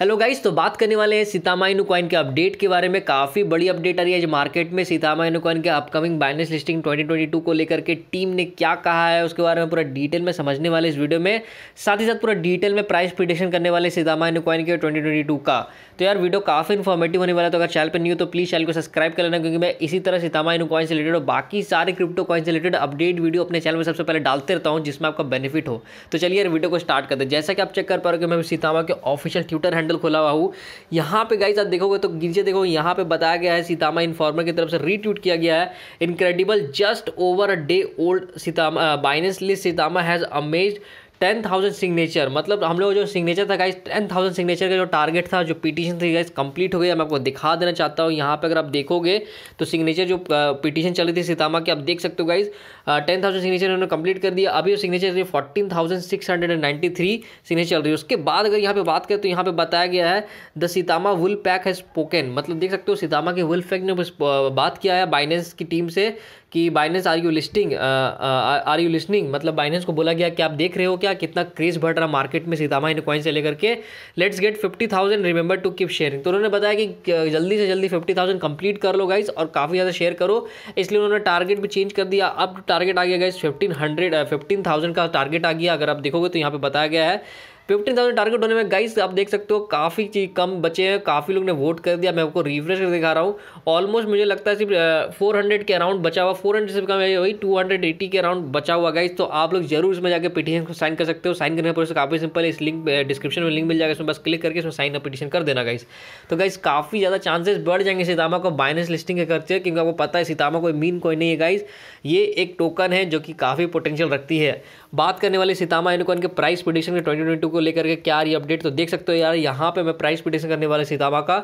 hello guys तो बात करने वाले हैं सीतामाइन कॉइन के अपडेट के बारे में काफ़ी बड़ी अपडेट आ रही है आज मार्केट में सीतामाइन कॉइन के अपकमिंग बाइनेंस लिस्टिंग 2022 को लेकर के टीम ने क्या कहा है उसके बारे में पूरा डिटेल में समझने वाले इस वीडियो में साथ ही साथ पूरा डिटेल में प्राइस प्रिडिक्शन करने वाले सीतामाइन कॉइन के ट्वेंटी का तो यार वीडियो काफ़ी इन्फॉर्मेटिव होने वाला है तो अगर चैनल पर हो तो प्लीज़ चैनल को सब्सक्राइब कर लेना क्योंकि मैं इसी तरह सीतामाइन कॉइन से रिलेटेड और बाकी सारे क्रिप्टो कॉइन से रिलेटेड अपडेट वीडियो अपने चैनल में सबसे पहले डालते रहता हूँ जिसमें आपका बेनिफिट हो तो चलिए यार वीडियो को स्टार्ट करते हैं जैसा कि आप चेक कर पा रहे हो कि मैं सीतामा के ऑफिशियल ट्विटर हैंडल खोला हुआ हूँ यहाँ पे गाइस आप देखोगे तो नीचे देखो यहाँ पे बताया गया है सीतामा इन्फॉर्मर की तरफ से रीट्वीट किया गया है incredible just over a day old Saitama Binance listing uh, Saitama has amassed ten thousand signature मतलब हम लोग जो सिग्नेचर था गाइस टेन थाउजेंड सिग्नेचर का जो टारगेट था जो पिटीशन थी गाइस कंप्लीट हो गया मैं आपको दिखा देना चाहता हूँ यहाँ पे अगर आप देखोगे तो सिग्नेचर जो पिटीशन रही थी सीतामा की आप देख सकते हो गाइस टेन थाउजेंड सिग्नेचर उन्होंने कंप्लीट कर दिया अभी signature fourteen thousand six hundred and ninety three signature चल रही है उसके बाद अगर यहाँ पर बात करें तो यहाँ पर बताया गया है the Saitama wolf pack has spoken मतलब देख सकते हो सीतामा के वुल पैक ने बात किया है बाइनेंस की टीम से कि Binance are you listing are you listening मतलब बाइनेंस को बोला गया कि आप देख रहे हो क्या कितना क्रेज बढ़ रहा मार्केट में सीतामा इन कॉइन से लेकर के let's get fifty thousand remember to keep sharing तो उन्होंने बताया कि जल्दी से जल्दी फिफ्टी थाउजेंड कंप्लीट कर लो गाइज और काफ़ी ज़्यादा शेयर करो इसलिए उन्होंने टारगेट भी चेंज कर दिया अब टारगेट आ गया guys fifteen hundred fifteen thousand का टारगेट आ गया अगर आप देखोगे तो यहाँ पर बताया गया है फिफ्टीन थाउजेंड टारगेट होने में गाइस आप देख सकते हो काफ़ी चीज कम बचे हैं काफ़ी लोग ने वोट कर दिया मैं आपको रिफ्रेश कर दिखा रहा हूँ ऑलमोस्ट मुझे लगता है सिर्फ फोर हंड्रेड के अराउंड बचा हुआ फोर हंड्रेड से कम है वही टू हंड्रेड एटी के अराउंड बचा हुआ गाइस तो आप लोग जरूर इसमें जाकर पिटीशन को साइन कर सकते हो साइन करने पर काफ़ी सिंपल है इस लिंक डिस्क्रिप्शन में लिंक मिल जाएगा इसमें बस क्लिक करके इसमें साइन अप पिटीशन कर देना गाइस तो गाइस काफ़ी ज़्यादा चांसेस बढ़ जाएंगे सीतामा को बाइनेंस लिस्टिंग के खर्चे क्योंकि आपको पता है सीतामा कोई मीन कोई नहीं है गाइस ये एक टोकन है जो कि काफ़ी पोटेंशियल रखती है बात करने वाले सीतामा इनको के प्राइस प्रोडिक्शन के ट्वेंटी ट्वेंटी को लेकर के क्या रही अपडेट तो देख सकते हो यार यहाँ पे मैं प्राइस पिटिशन करने वाला सीतामा का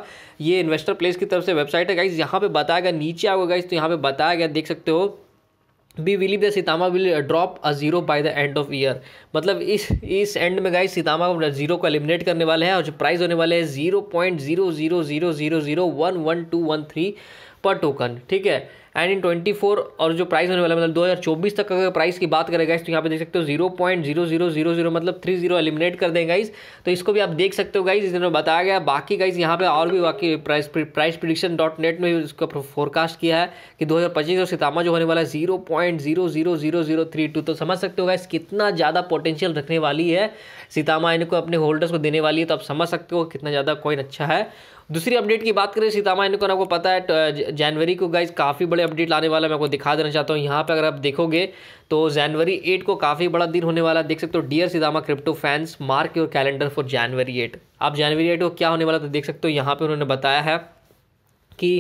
ये इन्वेस्टर प्लेस की तरफ से वेबसाइट है गाइज यहाँ पे बताया गया नीचे आओ गाइज तो यहाँ पे बताया गया देख सकते हो believe the Saitama will drop a zero by the end of year मतलब इस इस एंड में गाइज सीतामा को जीरो को एलिमिनेट करने वाले हैं और जो प्राइस होने वाले हैं zero point zero zero zero zero zero one one two one three पर टोकन ठीक है एंड इन 24 और जो प्राइस होने वाला मतलब 2024 तक अगर प्राइस की बात करें गाइस तो यहाँ पे देख सकते हो zero point zero zero zero zero मतलब थ्री जीरो एलिमिनेट कर दें गाइस तो इसको भी आप देख सकते हो गाइस इसमें बताया गया बाकी गाइस यहाँ पे और भी बाकी price price prediction dot net में इसको फोरकास्ट किया है कि दो और सितामा जो होने वाला है zero point zero zero zero zero three two तो समझ सकते हो गाइस कितना ज़्यादा पोटेंशियल रखने वाली है सितामा इनको अपने होल्डर्स को देने वाली है तो आप समझ सकते हो कितना ज़्यादा कॉइन अच्छा है दूसरी अपडेट की बात करें सीतामा इनको आपको पता है जनवरी को गाइज काफ़ी बड़े अपडेट लाने वाला मैं आपको दिखा देना चाहता हूँ यहाँ पर अगर आप देखोगे तो जनवरी एट को काफ़ी बड़ा दिन होने वाला देख सकते हो dear Saitama crypto fans mark your calendar for January eight आप जनवरी एट को क्या होने वाला तो देख सकते हो यहाँ पर उन्होंने बताया है कि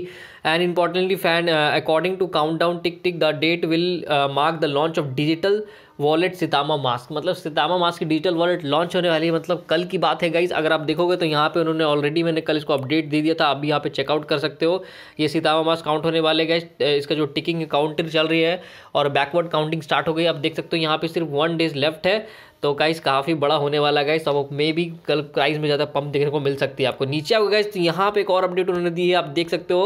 and importantly fan according to count down tick tick the date will mark the launch of digital wallet Saitama mask मतलब सितामा मास्क की डिजिटल वॉलेट लॉन्च होने वाली है मतलब कल की बात है गाइज अगर आप देखोगे तो यहाँ पे उन्होंने ऑलरेडी मैंने कल इसको अपडेट दे दिया था आप भी यहाँ पे चेकआउट कर सकते हो ये सितामा मास्क काउंट होने वाले गाइज इसका जो टिकिंग काउंटर चल रही है और बैकवर्ड काउंटिंग स्टार्ट हो गई आप देख सकते हो यहाँ पर सिर्फ वन डेज लेफ्ट है तो गाइस काफ़ी बड़ा होने वाला गाइस अब मे भी कल प्राइस में ज़्यादा पंप देखने को मिल सकती है आपको नीचे आओगे गाइस तो यहाँ पे एक और अपडेट उन्होंने दी है आप देख सकते हो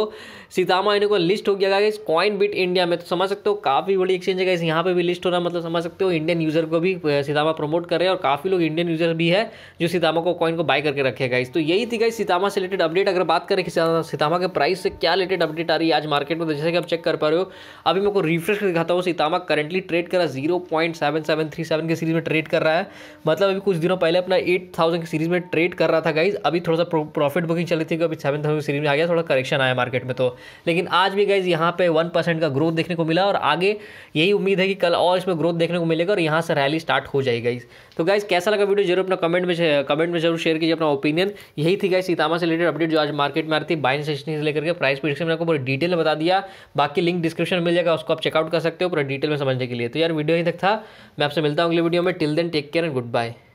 सीतामा इन्हों को लिस्ट हो गया गाइस कॉइन बिट इंडिया में तो समझ सकते हो काफ़ी बड़ी एक्सचेंज है गाइस यहाँ पे भी लिस्ट होना मतलब समझ सकते हो हो इंडियन यूज़र को भी सितामा प्रमोट कर रहे हैं और काफ़ी लोग इंडियन यूज़र भी है जो सितामा को कॉइन को बाय करके रखे गाइस तो यही थी गाइस सितामा से रिलेटेड अपडेट अगर बात करें कि सितामा के प्राइस से क्या रिलेटेड अपडेट आ रही है आज मार्केट में तो जैसे कि आप चेक कर पा रहे हो अभी मेरे को रिफ्रेश दिखाता हूँ सितामा करेंटली ट्रेड कर रहा है जीरो के सीरीज़ में ट्रेड कर रहा है मतलब अभी कुछ दिनों पहले अपना एट थाउजेंड सीरीज़ में ट्रेड कर रहा था गाइज अभी थोड़ा सा प्रॉफिट बुकिंग चली थी अभी सेवन थाउजेंड सीरीज में आ गया थोड़ा करेक्शन आया मार्केट में तो लेकिन आज भी गाइज यहाँ पे वन का ग्रोथ देखने को मिला और आगे यही उम्मीद है कि कल और इसमें ग्रोथ देखने को मिलेगा और यहाँ से रैली स्टार्ट हो जाएगी गाइस तो गाइज कैसा लगा वीडियो जरूर अपना कमेंट में कमेंट में जरूर शेयर कीजिए अपना ओपिनियन यही थी गाइस सीतामा से रिलेटेड अपडेट जो आज मार्केट में आ रही थी बाइन सेशन से लेकर के प्राइस प्रिडिक्शन मैंने आपको पूरी डिटेल में बता दिया बाकी लिंक डिस्क्रिप्शन मिल जाएगा उसको आप चेकआउट कर सकते हो पूरा डिटेल में समझने के लिए तो यार वीडियो ही तक था मैं आपसे मिलता हूँ अगले वीडियो में till then take care and good bye